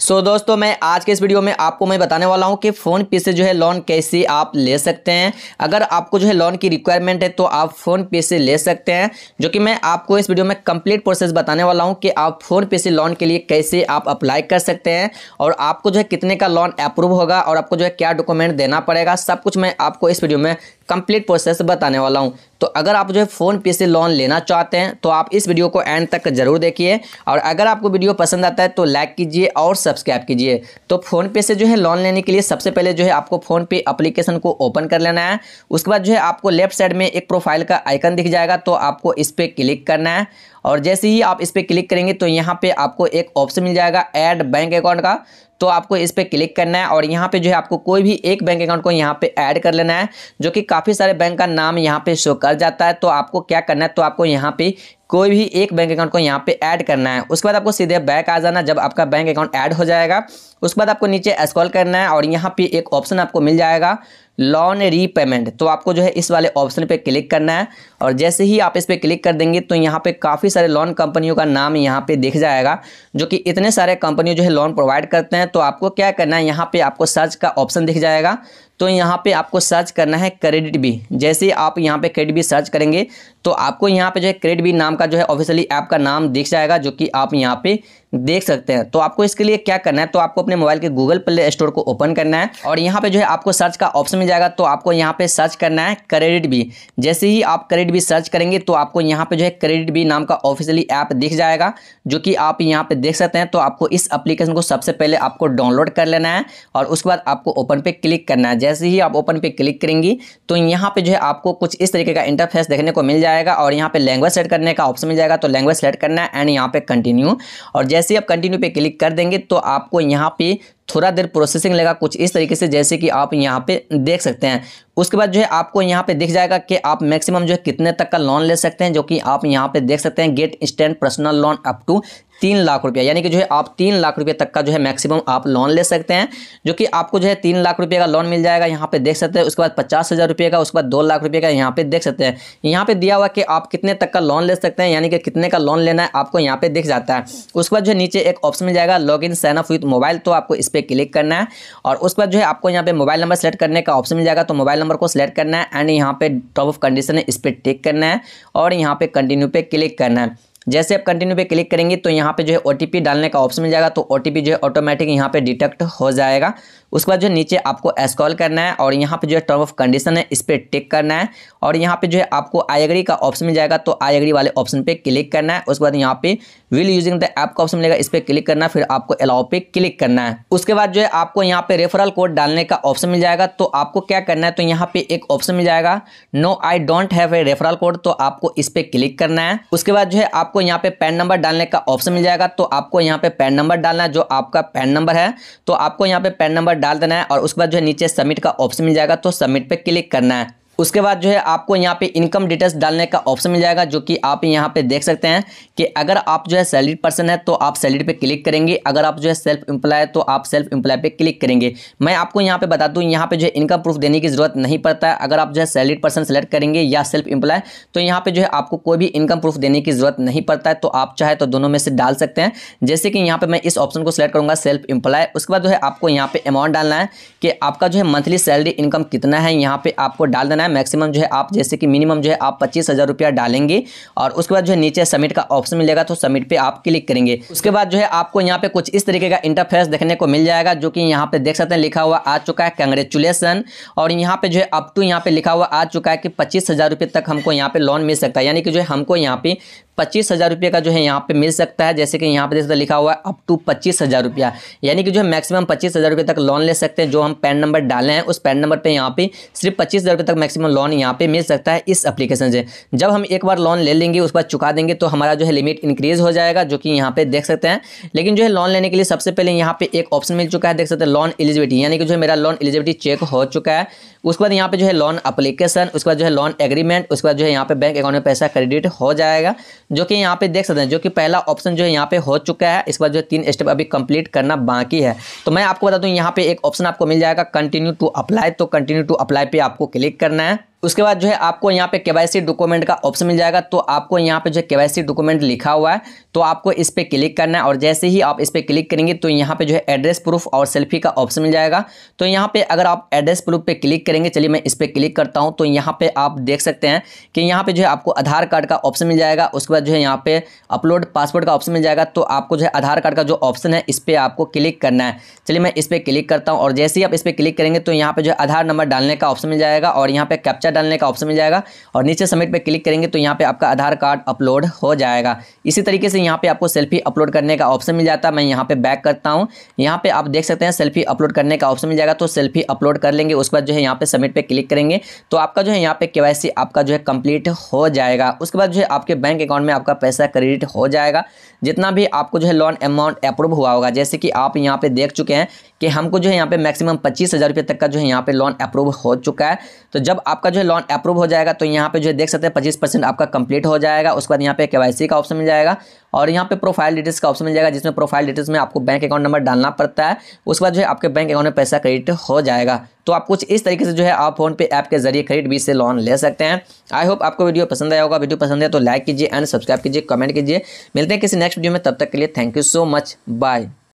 सो so, दोस्तों मैं आज के इस वीडियो में आपको मैं बताने वाला हूं कि फ़ोन पे से जो है लोन कैसे आप ले सकते हैं अगर आपको जो है लोन की रिक्वायरमेंट है तो आप फ़ोन पे से ले सकते हैं जो कि मैं आपको इस वीडियो में कंप्लीट प्रोसेस बताने वाला हूं कि आप फ़ोन पे से लोन के लिए कैसे आप अप्लाई कर सकते हैं और आपको जो है कितने का लोन अप्रूव होगा और आपको जो है क्या डॉक्यूमेंट देना पड़ेगा सब कुछ मैं आपको इस वीडियो में कंप्लीट प्रोसेस बताने वाला हूँ तो अगर आप जो है फ़ोन पे से लोन लेना चाहते हैं तो आप इस वीडियो को एंड तक जरूर देखिए और अगर आपको वीडियो पसंद आता है तो लाइक कीजिए और सब्सक्राइब कीजिए तो फ़ोन पे से जो है लोन लेने के लिए सबसे पहले जो है आपको फ़ोन पे अप्लीकेशन को ओपन कर लेना है उसके बाद जो है आपको लेफ्ट साइड में एक प्रोफाइल का आइकन दिख जाएगा तो आपको इस पर क्लिक करना है और जैसे ही आप इस पर क्लिक करेंगे तो यहाँ पे आपको एक ऑप्शन मिल जाएगा ऐड बैंक अकाउंट का तो आपको इस पर क्लिक करना है और यहाँ पे जो है आपको कोई भी एक बैंक अकाउंट को यहाँ पे ऐड कर लेना है जो कि काफ़ी सारे बैंक का नाम यहाँ पे शो कर जाता है तो आपको क्या करना है तो आपको यहाँ पे कोई भी एक बैंक अकाउंट को यहाँ पे ऐड करना है उसके बाद आपको सीधे बैक आ जाना जब आपका बैंक अकाउंट ऐड हो जाएगा उसके बाद आपको नीचे स्कॉल करना है और यहाँ पे एक ऑप्शन आपको मिल जाएगा लोन रीपेमेंट तो आपको जो है इस वाले ऑप्शन पे क्लिक करना है और जैसे ही आप इस पर क्लिक कर देंगे तो यहाँ पे काफ़ी सारे लोन कंपनियों का नाम यहाँ पे दिख जाएगा जो कि इतने सारे कंपनी जो है लोन प्रोवाइड करते हैं तो आपको क्या करना है यहाँ पे आपको सर्च का ऑप्शन दिख जाएगा तो यहाँ पे आपको सर्च करना है क्रेडिट बी जैसे आप यहाँ पे क्रेडिट बी सर्च करेंगे तो आपको यहाँ पे जो है क्रेडिट बी नाम का जो है ऑफिशियली ऐप का नाम दिख जाएगा जो कि आप यहाँ पे देख सकते हैं तो आपको इसके लिए क्या करना है तो आपको अपने मोबाइल के गूगल प्ले स्टोर को ओपन करना है और यहाँ पे जो है आपको सर्च का ऑप्शन मिल जाएगा तो आपको यहाँ पे सर्च करना है क्रेडिट भी जैसे ही आप क्रेडिट भी सर्च करेंगे तो आपको यहाँ पे जो है क्रेडिट भी नाम का ऑफिशियली ऐप दिख जाएगा जो कि आप यहाँ पे देख सकते हैं तो आपको इस अप्लीकेशन को सबसे पहले आपको डाउनलोड कर लेना है और उसके बाद आपको ओपन पे क्लिक करना है जैसे ही आप ओपन पे क्लिक करेंगी तो यहाँ पे जो है आपको कुछ इस तरीके का इंटरफेस देखने को मिल जाएगा और यहाँ पे लैंग्वेज सेट करने का ऑप्शन मिल जाएगा तो लैंग्वेज सेलेक्ट करना है एंड यहाँ पे कंटिन्यू और जैसे जैसे आप कंटिन्यू पे क्लिक कर देंगे तो आपको यहाँ पे थोड़ा देर प्रोसेसिंग लेगा कुछ इस तरीके से जैसे कि आप यहाँ पे देख सकते हैं उसके बाद जो है आपको यहाँ पे दिख जाएगा कि आप मैक्सिमम जो है कितने तक का लोन ले सकते हैं जो कि आप यहाँ पे देख सकते हैं get instant personal loan up to तीन लाख रुपया यानी कि जो है आप तीन लाख रुपये तक का जो है मैक्सिमम आप लोन ले सकते हैं जो कि आपको जो है तीन लाख रुपये का लोन मिल जाएगा यहाँ पे देख सकते हैं उसके बाद पचास हज़ार रुपये का उसके बाद दो लाख रुपये का यहाँ पे देख सकते हैं यहाँ पे दिया हुआ कि आप कितने तक का लोन ले सकते हैं यानी कि कितने का लोन लेना है आपको यहाँ पे दिख जाता है उसके बाद जो है नीचे एक ऑप्शन मिल जाएगा log in sign with mobile तो आपको इस पर क्लिक करना है और उसके बाद जो है आपको यहाँ पे मोबाइल नंबर सेलेक्ट करने का ऑप्शन मिल जाएगा तो मोबाइल नंबर को सिलेक्ट करना है एंड यहाँ पे टॉप ऑफ कंडीशन है इस पर टिक करना है और यहाँ पे कंटिन्यू पे क्लिक करना है जैसे आप कंटिन्यू पे क्लिक करेंगे तो यहाँ पे जो है ओ डालने का ऑप्शन मिल जाएगा तो ओ जो है ऑटोमेटिक यहाँ पे डिटेक्ट हो जाएगा उसके बाद जो है नीचे आपको स्कॉल करना है और यहाँ पे जो है टर्म ऑफ कंडीशन है इस पर टिक करना है और यहाँ पे जो है आपको आई एग्री का ऑप्शन मिल जाएगा तो आई एग्री वाले ऑप्शन पे क्लिक करना है उसके बाद यहाँ पे विल यूजिंग द ऐप का ऑप्शन मिलेगा इस पर क्लिक करना फिर आपको अलाउ पे क्लिक करना है उसके बाद जो है आपको यहाँ पे रेफरल कोड डालने का ऑप्शन मिल जाएगा तो आपको क्या करना है तो यहाँ पे एक ऑप्शन मिल जाएगा no I don't have a referral code तो आपको इस पर क्लिक करना है उसके बाद जो है आप आपको यहाँ पे पैन नंबर डालने का ऑप्शन मिल जाएगा तो आपको यहाँ पे पैन नंबर डालना है जो आपका पैन नंबर है तो आपको यहाँ पे पैन नंबर डाल देना है और उसके बाद जो है नीचे सबमिट का ऑप्शन मिल जाएगा तो सबमिट पे क्लिक करना है उसके बाद जो है आपको यहाँ पे इनकम डिटेल्स डालने का ऑप्शन मिल जाएगा जो कि आप यहाँ पे देख सकते हैं कि अगर आप जो है सैलरी पर्सन है तो आप सैलरी पे क्लिक करेंगे अगर आप जो है सेल्फ एम्प्लॉय तो आप सेल्फ एम्प्लॉय पे क्लिक करेंगे मैं आपको यहाँ पे बता दूँ यहाँ पे जो है इनकम प्रूफ देने की जरूरत नहीं पड़ता है अगर आप जो है सैलरी पर्सन सेलेक्ट करेंगे या सेल्फ एम्प्लॉय तो यहाँ पर जो है आपको कोई भी इनकम प्रूफ देने की जरूरत नहीं पड़ता है तो आप चाहे तो दोनों में से डाल सकते हैं जैसे कि यहाँ पर मैं इस ऑप्शन को सिलेक्ट करूँगा सेल्फ एम्प्लॉय उसके बाद जो है आपको यहाँ पर अमाउंट डालना है कि आपका जो है मंथली सैलरी इनकम कितना है यहाँ पर आपको डाल देना करना है मैक्सिमम जो है आप जैसे कि मिनिमम जो है आप पच्चीस हज़ार रुपया डालेंगे और उसके बाद जो है नीचे सबमिट का ऑप्शन मिलेगा तो सबमिट पे आप क्लिक करेंगे उसके बाद जो है आपको यहाँ पे कुछ इस तरीके का इंटरफेस देखने को मिल जाएगा जो कि यहाँ पे देख सकते हैं लिखा हुआ आ चुका है कंग्रेचुलेसन और यहाँ पे जो है अप टू यहाँ पे लिखा हुआ आ चुका है कि पच्चीस तक हमको यहाँ पे लोन मिल सकता है यानी कि जो है हमको यहाँ पे पच्चीस हज़ार रुपये का जो है यहाँ पे मिल सकता है जैसे कि यहाँ पे देखते लिखा हुआ है अप टू पच्चीस हज़ार रुपया यानी कि जो है मैक्सिमम पच्चीस हज़ार रुपये तक लोन ले सकते हैं जो हम पैन नंबर डाले हैं उस पैन नंबर पे यहाँ पे सिर्फ पच्चीस हज़ार रुपये तक मैक्सिमम लोन यहाँ पे मिल सकता है इस अपलीकेशन से जब हम एक बार लोन ले लेंगे उस पर चुका देंगे तो हमारा जो है लिमिट इंक्रीज हो जाएगा जो कि यहाँ पर देख सकते हैं लेकिन जो है लोन लेने के लिए सबसे पहले यहाँ पर एक ऑप्शन मिल चुका है देख सकते हैं लोन एलिजिबिलिटी यानी कि जो है मेरा लोन एलिजिबिलिटी चेक हो चुका है उसके बाद यहाँ पर जो है लोन अप्लीकेशन उसके बाद जो है लोन एग्रीमेंट उसके बाद जो है यहाँ पर बैंक अकाउंट में पैसा क्रेडिट हो जाएगा जो कि यहाँ पे देख सकते हैं जो कि पहला ऑप्शन जो है यहाँ पे हो चुका है इसके बाद जो है तीन स्टेप अभी कंप्लीट करना बाकी है तो मैं आपको बता दूँ यहाँ पे एक ऑप्शन आपको मिल जाएगा कंटिन्यू टू अप्लाई तो कंटिन्यू टू अप्लाई पे आपको क्लिक करना है उसके बाद जो है आपको यहाँ पे केवाईसी डॉक्यूमेंट का ऑप्शन मिल जाएगा तो आपको यहाँ पे जो है केवाईसी डॉक्यूमेंट लिखा हुआ है तो आपको इस पर क्लिक करना है और जैसे ही आप इस पर क्लिक करेंगे तो यहाँ पे जो है एड्रेस प्रूफ और सेल्फी का ऑप्शन मिल जाएगा तो यहाँ पे अगर आप एड्रेस प्रूफ पे क्लिक करेंगे चलिए मैं इस पर क्लिक करता हूँ तो यहाँ पर आप देख सकते हैं कि यहाँ पर जो है आपको आधार कार्ड का ऑप्शन मिल जाएगा उसके बाद जो है यहाँ पे अपलोड पासपोर्ट का ऑप्शन मिल जाएगा तो आपको जो है आधार कार्ड का जो ऑप्शन है इस पर आपको क्लिक करना है चलिए मैं इस पर क्लिक करता हूँ और जैसे ही आप इस पर क्लिक करेंगे तो यहाँ पे जो है आधार नंबर डालने का ऑप्शन मिल जाएगा और यहाँ पर कैप्चर डालने का ऑप्शन मिल जाएगा और नीचे सबमिट पर क्लिक करेंगे तो यहाँ पर आपका आधार कार्ड अपलोड हो जाएगा इसी तरीके से यहाँ पर आपको सेल्फी अपलोड करने का ऑप्शन मिल जाता है मैं यहाँ पर बैक करता हूँ यहाँ पर आप देख सकते हैं सेल्फी अपलोड करने का ऑप्शन मिल जाएगा तो सेल्फी अपलोड कर लेंगे उसके बाद जो है यहाँ पर सबमिट पर क्लिक करेंगे तो आपका जो है यहाँ पर के आपका जो है कंप्लीट हो जाएगा उसके बाद जो है आपके बैंक अकाउंट में आपका पैसा क्रेडिट हो जाएगा जितना भी आपको जो है लोन अमाउंट अप्रूव हुआ होगा जैसे कि आप यहाँ पे देख चुके हैं कि हमको जो है यहाँ पे मैक्सिमम पच्चीस हज़ार रुपये तक का जो है यहाँ पे लोन अप्रूव हो चुका है तो जब आपका जो है लोन अप्रूव हो जाएगा तो यहाँ पे जो है देख सकते हैं पच्चीस परसेंट आपका कंप्लीट हो जाएगा उसके बाद यहाँ पे केवाईसी का ऑप्शन मिल जाएगा और यहाँ पे प्रोफाइल डिटेल्स का ऑप्शन मिल जाएगा जिसमें प्रोफाइल डिटेल्स में आपको बैंक अकाउंट नंबर डालना पड़ता है उसके बाद जो है आपके बैंक अकाउंट में पैसा क्रेडिट हो जाएगा तो आप कुछ इस तरीके से जो है आप फोन पे ऐप के जरिए खरीद भी से लोन ले सकते हैं आई होप आपको वीडियो पसंद आया होगा वीडियो पसंद है तो लाइक कीजिए एंड सब्सक्राइब कीजिए कमेंट कीजिए मिलते हैं किसी नेक्स्ट वीडियो में तब तक के लिए thank you so much bye